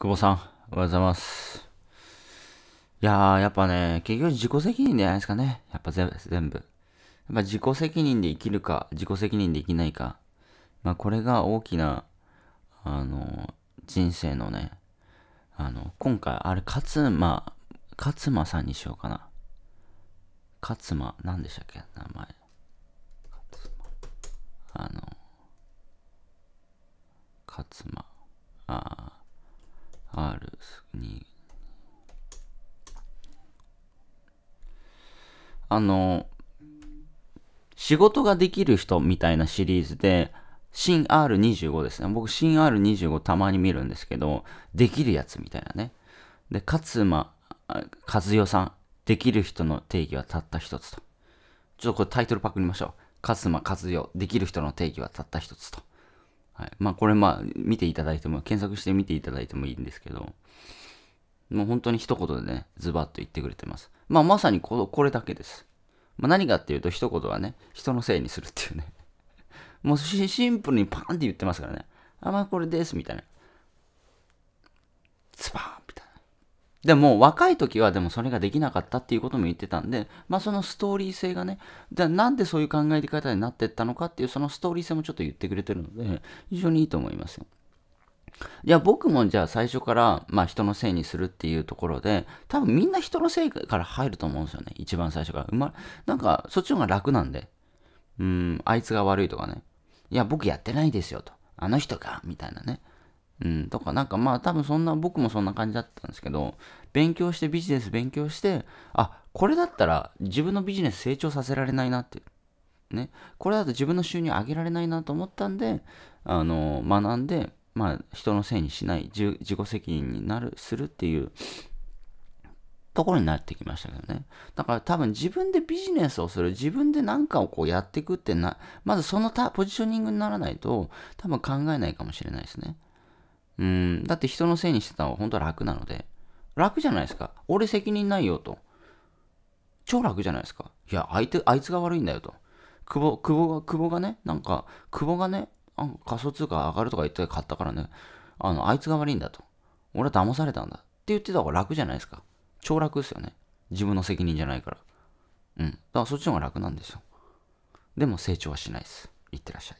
久保さん、おはようございます。いやー、やっぱね、結局自己責任じゃないですかね。やっぱ全部。やっぱ自己責任で生きるか、自己責任で生きないか。まあ、これが大きな、あの、人生のね、あの、今回、あれ、勝間、勝間さんにしようかな。勝間、何でしたっけ名前。勝間。あの、勝間。あの、仕事ができる人みたいなシリーズで、新 R25 ですね。僕、新 R25 たまに見るんですけど、できるやつみたいなね。で、勝間和代さん、できる人の定義はたった一つと。ちょっとこれタイトルパクりましょう。勝間和代、できる人の定義はたった一つと。はい。まあ、これまあ、見ていただいても、検索して見ていただいてもいいんですけど、もう本当に一言でね、ズバッと言ってくれてます。まあまさにこれだけです。まあ、何かっていうと一言はね、人のせいにするっていうね。もうシンプルにパーンって言ってますからね。あ、まあこれです、みたいな。ズバーンみたいな。でも若い時はでもそれができなかったっていうことも言ってたんで、まあそのストーリー性がね、でなんでそういう考え方になってったのかっていうそのストーリー性もちょっと言ってくれてるので、非常にいいと思いますよ。いや、僕もじゃあ最初から、まあ、人のせいにするっていうところで、多分みんな人のせいから入ると思うんですよね。一番最初から。ま、なんかそっちの方が楽なんで。うん、あいつが悪いとかね。いや、僕やってないですよと。あの人が、みたいなね。うん、とか、なんかまあ多分そんな、僕もそんな感じだったんですけど、勉強してビジネス勉強して、あ、これだったら自分のビジネス成長させられないなっていう。ね。これだと自分の収入上げられないなと思ったんで、あの、学んで、まあ、人のせいにしない自己責任になるするっていうところになってきましたけどねだから多分自分でビジネスをする自分で何かをこうやっていくってなまずそのポジショニングにならないと多分考えないかもしれないですねうんだって人のせいにしてた方が本当は楽なので楽じゃないですか俺責任ないよと超楽じゃないですかいや相手あいつが悪いんだよと久保久保が久保がねなんか久保がねあ仮想通貨上がるとか言って買ったからね、あの、あいつが悪いんだと。俺は騙されたんだって言ってた方が楽じゃないですか。超楽ですよね。自分の責任じゃないから。うん。だからそっちの方が楽なんですよ。でも成長はしないです。いってらっしゃい。